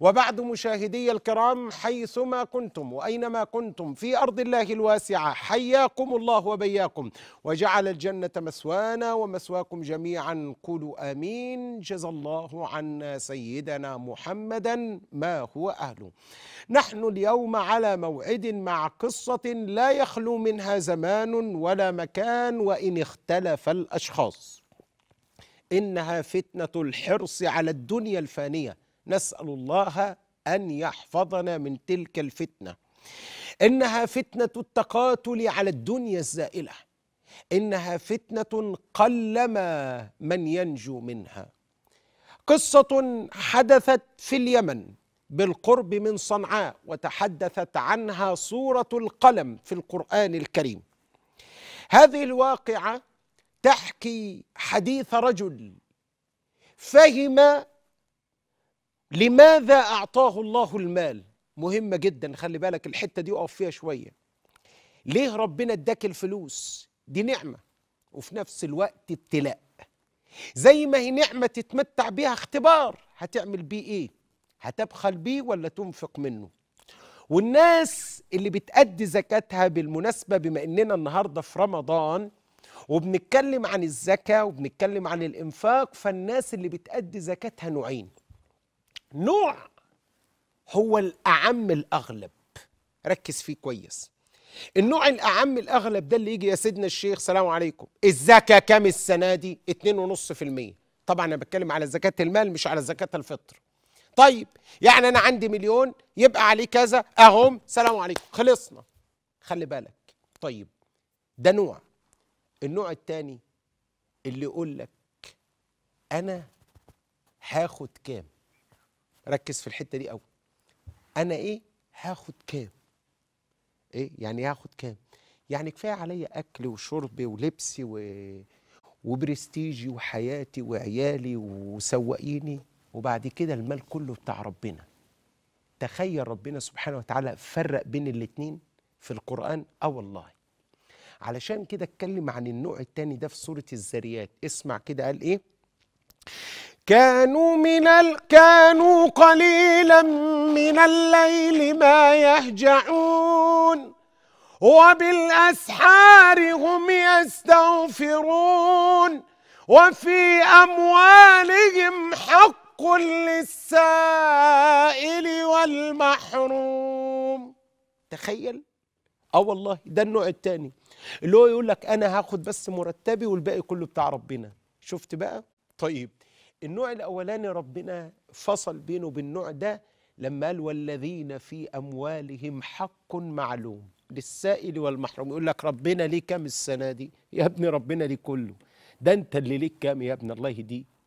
وبعد مشاهدي الكرام حيثما كنتم وأينما كنتم في أرض الله الواسعة حياكم الله وبياكم وجعل الجنة مسوانا ومسواكم جميعا قولوا آمين جزا الله عنا سيدنا محمدا ما هو أهله نحن اليوم على موعد مع قصة لا يخلو منها زمان ولا مكان وإن اختلف الأشخاص إنها فتنة الحرص على الدنيا الفانية نسال الله ان يحفظنا من تلك الفتنه انها فتنه التقاتل على الدنيا الزائله انها فتنه قلما من ينجو منها قصه حدثت في اليمن بالقرب من صنعاء وتحدثت عنها سوره القلم في القران الكريم هذه الواقعه تحكي حديث رجل فهم لماذا أعطاه الله المال مهمة جدا خلي بالك الحتة دي أقف فيها شوية ليه ربنا اداك الفلوس دي نعمة وفي نفس الوقت ابتلاء زي ما هي نعمة تتمتع بيها اختبار هتعمل بيه ايه هتبخل بيه ولا تنفق منه والناس اللي بتأدي زكاتها بالمناسبة بما اننا النهاردة في رمضان وبنتكلم عن الزكاة وبنتكلم عن الإنفاق فالناس اللي بتأدي زكاتها نوعين نوع هو الأعم الأغلب ركز فيه كويس النوع الأعم الأغلب ده اللي يجي يا سيدنا الشيخ سلام عليكم الزكاة كام السنة دي؟ 2.5% طبعا أنا بتكلم على زكاة المال مش على زكاة الفطر طيب يعني أنا عندي مليون يبقى عليه كذا أهم سلام عليكم خلصنا خلي بالك طيب ده نوع النوع الثاني اللي يقول لك أنا هاخد كام ركز في الحته دي قوي انا ايه هاخد كام ايه يعني هاخد كام يعني كفايه عليا اكل وشرب ولبسي و... وبرستيجي وحياتي وعيالي وسواقيني وبعد كده المال كله بتاع ربنا تخيل ربنا سبحانه وتعالى فرق بين الاتنين في القرآن اه والله علشان كده اتكلم عن النوع التاني ده في سورة الزريات اسمع كده قال ايه كانوا من ال... كانوا قليلا من الليل ما يهجعون وبالأسحار هم يستغفرون وفي أموالهم حق للسائل والمحروم تخيل اه والله ده النوع الثاني اللي هو يقول لك انا هاخد بس مرتبي والباقي كله بتاع ربنا شفت بقى طيب النوع الأولاني ربنا فصل بينه وبين ده لما قال والذين في أموالهم حق معلوم للسائل والمحروم يقول لك ربنا ليه كام السنة دي يا ابني ربنا ليه كله ده انت اللي ليك كام يا ابن الله دي